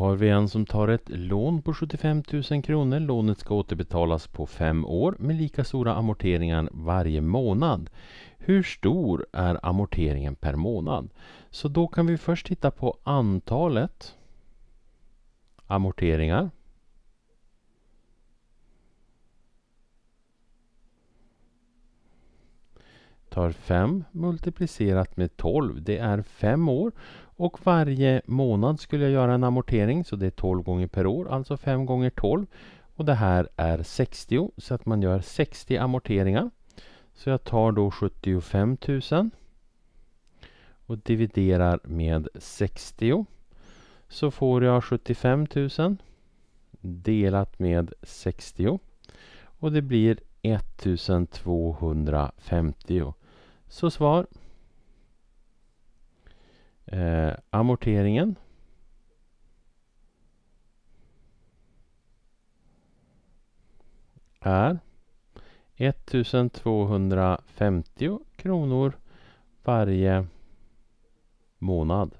har vi en som tar ett lån på 75 000 kronor. Lånet ska återbetalas på fem år med lika stora amorteringar varje månad. Hur stor är amorteringen per månad? Så då kan vi först titta på antalet amorteringar. tar 5 multiplicerat med 12. Det är 5 år. Och varje månad skulle jag göra en amortering så det är 12 gånger per år, alltså 5 gånger 12. Och det här är 60 så att man gör 60 amorteringar. Så jag tar då 75 000 och dividerar med 60 så får jag 75 000 delat med 60 och det blir 1250. Så svar. Eh, amorteringen. är 1250 kronor varje månad.